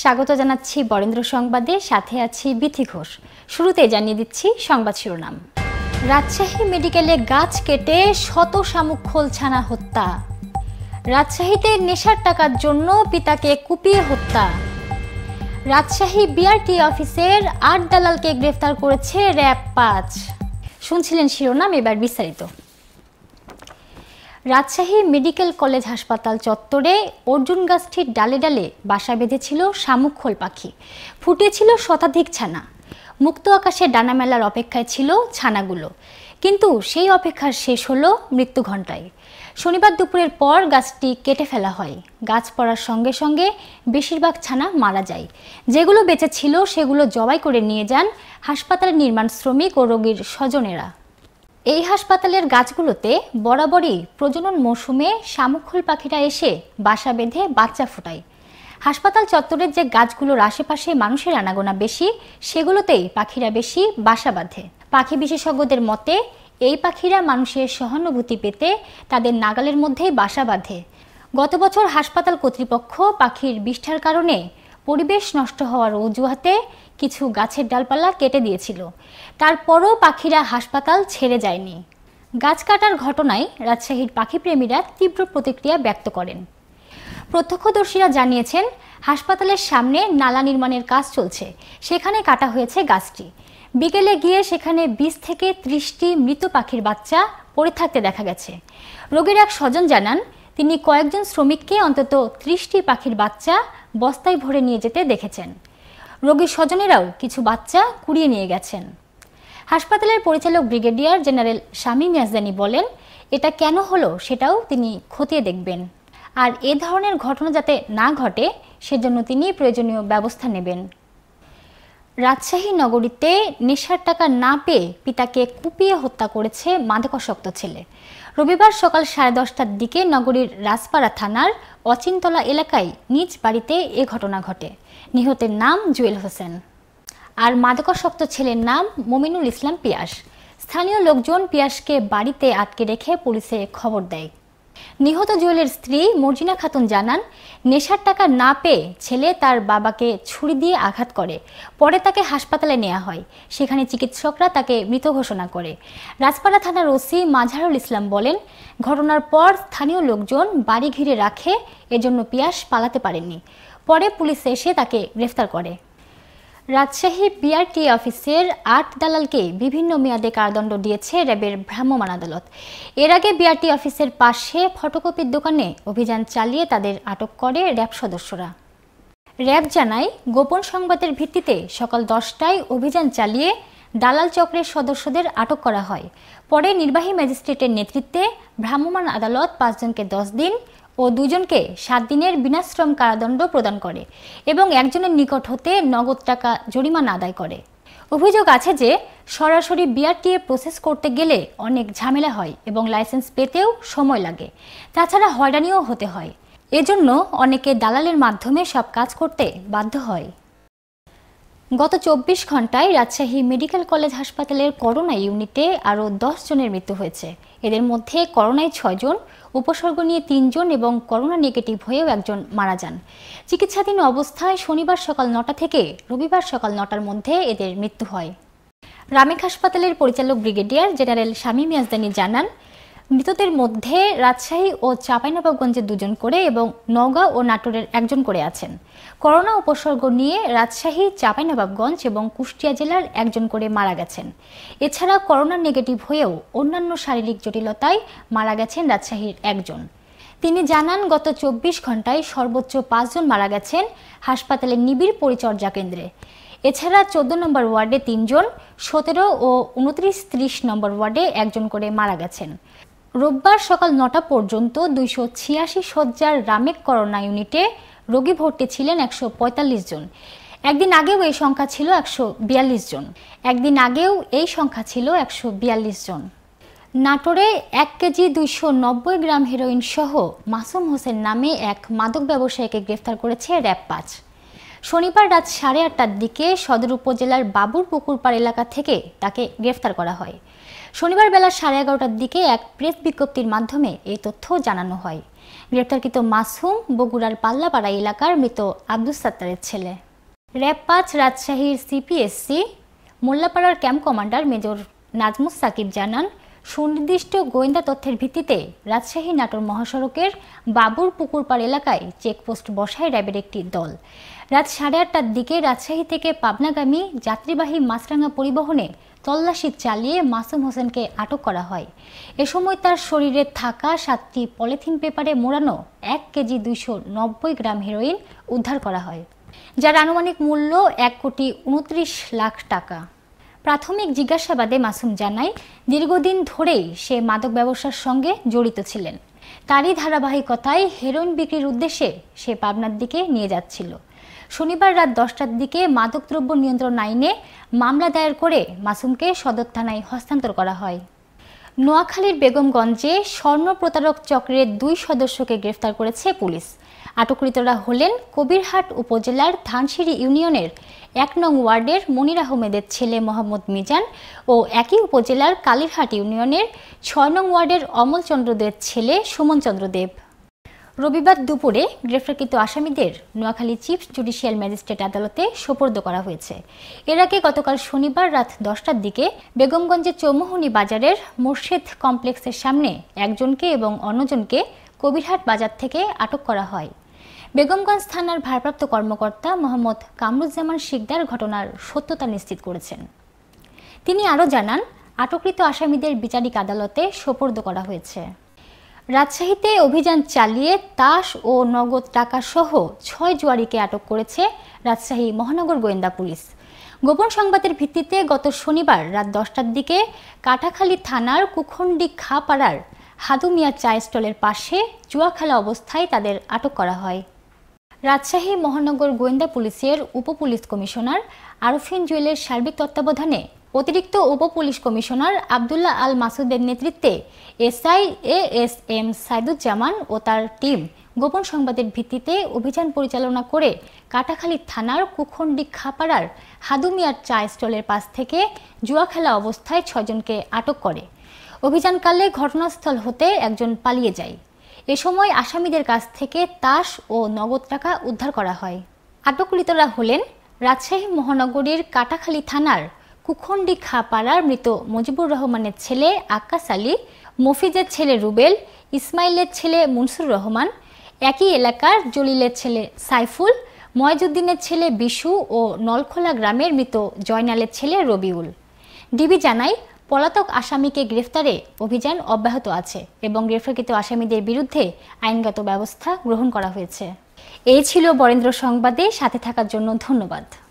স্বাগত জানাচ্ছি বরেন্দ্র সংবাদে সাথে আছি বিথি ঘোষ শুরুতে জানিয়ে দিচ্ছি সংবাদ শিরোনাম রাজশাহী মেডিকেলে গাছ কেটে শত শামুক খোলছানা হত্যা রাজশাহীতে নেশার টাকার জন্য পিতাকে কুপিয়ে হত্যা রাজশাহী বিআরটি অফিসের আট দালালকে গ্রেফতার করেছে র্যাব পাঁচ শুনছিলেন শিরোনাম এবার বিস্তারিত রাজশাহী মেডিকেল কলেজ হাসপাতাল চত্বরে অর্জুন গাছটির ডালে ডালে বাসা বেঁধেছিল শামুক খোল পাখি ফুটেছিল শতাধিক ছানা মুক্ত আকাশে ডানা মেলার অপেক্ষায় ছিল ছানাগুলো কিন্তু সেই অপেক্ষার শেষ হলো মৃত্যু ঘণ্টায় শনিবার দুপুরের পর গাছটি কেটে ফেলা হয় গাছ পড়ার সঙ্গে সঙ্গে বেশিরভাগ ছানা মারা যায় যেগুলো বেঁচে ছিল সেগুলো জবাই করে নিয়ে যান হাসপাতালের নির্মাণ শ্রমিক ও রোগীর স্বজনেরা এই হাসপাতালের গাছগুলোতে বরাবরই প্রজনন মৌসুমে শামুখল পাখিরা এসে বাসা বেঁধে বাচ্চা ফোটায় হাসপাতাল চত্বরের যে গাছগুলোর আশেপাশে মানুষের আনাগোনা বেশি সেগুলোতেই পাখিরা বেশি বাসা বাঁধে পাখি বিশেষজ্ঞদের মতে এই পাখিরা মানুষের সহানুভূতি পেতে তাদের নাগালের মধ্যেই বাসা বাঁধে গত বছর হাসপাতাল কর্তৃপক্ষ পাখির বিষ্ঠার কারণে পরিবেশ নষ্ট হওয়ার অজুহাতে কিছু গাছের ডালপালা কেটে দিয়েছিল তারপরও পাখিরা হাসপাতাল ছেড়ে যায়নি গাছ কাটার ঘটনায় রাজশাহীর পাখিপ্রেমীরা তীব্র প্রতিক্রিয়া ব্যক্ত করেন প্রত্যক্ষদর্শীরা জানিয়েছেন হাসপাতালের সামনে নালা নির্মাণের কাজ চলছে সেখানে কাটা হয়েছে গাছটি বিকেলে গিয়ে সেখানে বিশ থেকে ত্রিশটি মৃত পাখির বাচ্চা পড়ে থাকতে দেখা গেছে রোগীর এক স্বজন জানান তিনি কয়েকজন শ্রমিককে অন্তত ত্রিশটি পাখির বাচ্চা বস্তায় ভরে নিয়ে যেতে দেখেছেন রোগীর স্বজনেরাও কিছু বাচ্চা কুড়িয়ে নিয়ে গেছেন হাসপাতালের পরিচালক ব্রিগেডিয়ার জেনারেল শামী মিয়াজদানি বলেন এটা কেন হলো সেটাও তিনি খতিয়ে দেখবেন আর এ ধরনের ঘটনা যাতে না ঘটে সেজন্য তিনি প্রয়োজনীয় ব্যবস্থা নেবেন রাজশাহী নগরীতে নেশার টাকা না পেয়ে পিতাকে কুপিয়ে হত্যা করেছে মাদকাসক্ত ছেলে রবিবার সকাল সাড়ে দশটার দিকে নগরীর রাজপাড়া থানার অচিনতলা এলাকায় নিজ বাড়িতে এ ঘটনা ঘটে নিহতের নাম জুয়েল হোসেন আর মাদকাসক্ত ছেলের নাম মমিনুল ইসলাম পিয়াস স্থানীয় লোকজন পিয়াসকে বাড়িতে আটকে রেখে পুলিশে খবর দেয় নিহত জুয়েলের স্ত্রী মর্জিনা খাতুন জানান নেশার টাকা না পেয়ে ছেলে তার বাবাকে ছুরি দিয়ে আঘাত করে পরে তাকে হাসপাতালে নেওয়া হয় সেখানে চিকিৎসকরা তাকে মৃত ঘোষণা করে রাজপাড়া থানার ওসি মাঝারুল ইসলাম বলেন ঘটনার পর স্থানীয় লোকজন বাড়ি ঘিরে রাখে এজন্য পিয়াস পালাতে পারেননি পরে পুলিশ এসে তাকে গ্রেফতার করে রাজশাহী বিআরটি অফিসের আট দালালকে বিভিন্ন মেয়াদে কারাদণ্ড দিয়েছে র্যাবের ভ্রাম্যমাণ আদালত এর আগে বিআরটি অফিসের পাশে ফটোকপির দোকানে অভিযান চালিয়ে তাদের আটক করে র্যাব সদস্যরা র্যাব জানায় গোপন সংবাদের ভিত্তিতে সকাল দশটায় অভিযান চালিয়ে দালাল চক্রের সদস্যদের আটক করা হয় পরে নির্বাহী ম্যাজিস্ট্রেটের নেতৃত্বে ভ্রাম্যমাণ আদালত পাঁচজনকে দশ দিন ও দুজনকে সাত দিনের বিনাশ্রম কারাদণ্ড প্রদান করে এবং একজনের নিকট হতে নগদ টাকা জরিমানা আদায় করে অভিযোগ আছে যে সরাসরি বিআরটিএ প্রসেস করতে গেলে অনেক ঝামেলা হয় এবং লাইসেন্স পেতেও সময় লাগে তাছাড়া হয়রানিও হতে হয় এজন্য অনেকে দালালের মাধ্যমে সব কাজ করতে বাধ্য হয় গত চব্বিশ ঘন্টায় রাজশাহী মেডিকেল কলেজ হাসপাতালের করোনা ইউনিটে আরও দশ জনের মৃত্যু হয়েছে এদের মধ্যে করোনায় ছয়জন জন উপসর্গ নিয়ে তিনজন এবং করোনা নেগেটিভ হয়েও একজন মারা যান চিকিৎসাধীন অবস্থায় শনিবার সকাল নটা থেকে রবিবার সকাল নটার মধ্যে এদের মৃত্যু হয় রামেক হাসপাতালের পরিচালক ব্রিগেডিয়ার জেনারেল শামী মিয়াজদানি জানান মৃতদের মধ্যে রাজশাহী ও চাঁপাইনবাবগঞ্জের দুজন করে এবং নওগাঁ ও নাটোরের একজন করে আছেন করোনা উপসর্গ নিয়ে রাজশাহী চাঁপাইনবাবগঞ্জ এবং কুষ্টিয়া জেলার একজন করে মারা গেছেন এছাড়া করোনা নেগেটিভ হয়েও অন্যান্য শারীরিক জটিলতায় মারা গেছেন রাজশাহীর একজন তিনি জানান গত চব্বিশ ঘন্টায় সর্বোচ্চ পাঁচজন মারা গেছেন হাসপাতালের নিবিড় পরিচর্যা কেন্দ্রে এছাড়া চোদ্দ নম্বর ওয়ার্ডে তিনজন সতেরো ও উনত্রিশ ত্রিশ নম্বর ওয়ার্ডে একজন করে মারা গেছেন রোববার সকাল নটা পর্যন্ত দুইশো ছিয়াশি শয্যার রামেক করোনা ইউনিটে রোগী ভর্তি ছিলেন একশো পঁয়তাল্লিশ জন একদিন আগেও এই সংখ্যা ছিল একশো বিয়াল্লিশ জন একদিন আগেও এই সংখ্যা ছিল একশো বিয়াল্লিশ জন নাটোরে এক কেজি দুইশো নব্বই গ্রাম হেরোইন সহ মাসুম হোসেন নামে এক মাদক ব্যবসায়ীকে গ্রেফতার করেছে র্যাব পাঁচ শনিবার রাত সাড়ে আটটার দিকে সদর উপজেলার বাবুর পুকুরপাড় এলাকা থেকে তাকে গ্রেফতার করা হয় শনিবার বেলা সাড়ে এগারোটার দিকে এক প্রেস বিজ্ঞপ্তির মাধ্যমে এই তথ্য জানানো হয় গ্রেপ্তারকৃত মাসুম বগুড়ার পাল্লাপাড়া এলাকার মৃত আব্দুস সাত্তারের ছেলে র্যাব পাঁচ রাজশাহীর সিপিএসসি মোল্লাপাড়ার camp commander major Nazmus Sakib জানান সুনির্দিষ্ট গোয়েন্দা তথ্যের ভিত্তিতে রাজশাহী নাটোর মহাসড়কের বাবুর পুকুরপাড় এলাকায় চেকপোস্ট বসায় র্যাবের একটি দল রাত সাড়ে আটটার দিকে রাজশাহী থেকে পাবনাগামী যাত্রীবাহী মাছরাঙা পরিবহনে তল্লাশি চালিয়ে মাসুম হোসেনকে আটক করা হয় এ সময় তার শরীরে থাকা সাতটি পলিথিন পেপারে মোড়ানো এক কেজি দুইশো গ্রাম হেরোইন উদ্ধার করা হয় যার আনুমানিক মূল্য এক কোটি উনত্রিশ লাখ টাকা প্রাথমিক জিজ্ঞাসাবাদে মাসুম জানায় দীর্ঘদিন ধরেই সে মাদক ব্যবসার সঙ্গে জড়িত ছিলেন তারই ধারাবাহিকতায় হেরোইন বিক্রির উদ্দেশ্যে সে পাবনার দিকে নিয়ে যাচ্ছিল শনিবার রাত দশটার দিকে মাদকদ্রব্য নিয়ন্ত্রণ আইনে মামলা দায়ের করে মাসুমকে সদর থানায় হস্তান্তর করা হয় নোয়াখালীর বেগমগঞ্জে স্বর্ণ প্রতারক চক্রের দুই সদস্যকে গ্রেফতার করেছে পুলিশ আটককৃতরা হলেন কবিরহাট উপজেলার ধানসিঁড়ি ইউনিয়নের এক নং ওয়ার্ডের মনির আহমেদের ছেলে মোহাম্মদ মিজান ও একই উপজেলার কালীরহাট ইউনিয়নের ছয় নং ওয়ার্ডের অমল ছেলে সুমন চন্দ্র দেব রবিবার দুপুরে গ্রেফতারকৃত আসামিদের নোয়াখালী চিফ জুডিশিয়াল ম্যাজিস্ট্রেট আদালতে সোপর্দ করা হয়েছে এর আগে গতকাল শনিবার রাত দশটার দিকে বেগমগঞ্জের চৌমোহনী বাজারের মুর্শিদ কমপ্লেক্সের সামনে একজনকে এবং অন্যজনকে কবিরহাট বাজার থেকে আটক করা হয় বেগমগঞ্জ থানার ভারপ্রাপ্ত কর্মকর্তা মোহাম্মদ কামরুজ্জামান শিকদার ঘটনার সত্যতা নিশ্চিত করেছেন তিনি আরও জানান আটককৃত আসামিদের বিচারিক আদালতে সোপর্দ করা হয়েছে রাজশাহীতে অভিযান চালিয়ে তাস ও নগদ টাকাসহ ছয় জুয়ারিকে আটক করেছে রাজশাহী মহানগর গোয়েন্দা পুলিশ গোপন সংবাদের ভিত্তিতে গত শনিবার রাত দশটার দিকে কাটাখালী থানার কুখণ্ডি খাপাড়ার হাদুমিয়া চা স্টলের পাশে জুয়া অবস্থায় তাদের আটক করা হয় রাজশাহী মহানগর গোয়েন্দা পুলিশের উপপুলিশ কমিশনার আরফিন জুয়েলের সার্বিক তত্ত্বাবধানে অতিরিক্ত উপ পুলিশ কমিশনার আবদুল্লাহ আল মাসুদের নেতৃত্বে SI A S M Saiduzzaman ও তার টিম গোপন সংবাদের ভিত্তিতে অভিযান পরিচালনা করে কাটাখালী থানার কুখণ্ডি খাপাড়ার হাদুমিয়ার চা স্টলের পাশ থেকে জুয়া খেলা অবস্থায় ছয়জনকে আটক করে অভিযানকালে ঘটনাস্থল হতে একজন পালিয়ে যায় এ সময় আসামিদের কাছ থেকে তাস ও নগদ টাকা উদ্ধার করা হয় আটককৃতরা হলেন রাজশাহী মহানগরীর কাটাখালী থানার কুখণ্ডি খাপাড়ার মৃত মজিবুর রহমানের ছেলে আক্কাস আলী মফিজের ছেলে রুবেল ইসমাইলের ছেলে মুনসুর রহমান একই এলাকার জলিলের ছেলে সাইফুল ময়জুদ্দিনের ছেলে বিশু ও নলখোলা গ্রামের মৃত জয়নালের ছেলে রবিউল ডিবি জানায় পলাতক আসামিকে গ্রেফতারে অভিযান অব্যাহত আছে এবং গ্রেফতারকৃত আসামিদের বিরুদ্ধে আইনগত ব্যবস্থা গ্রহণ করা হয়েছে এই ছিল বরেন্দ্র সংবাদে সাথে থাকার জন্য ধন্যবাদ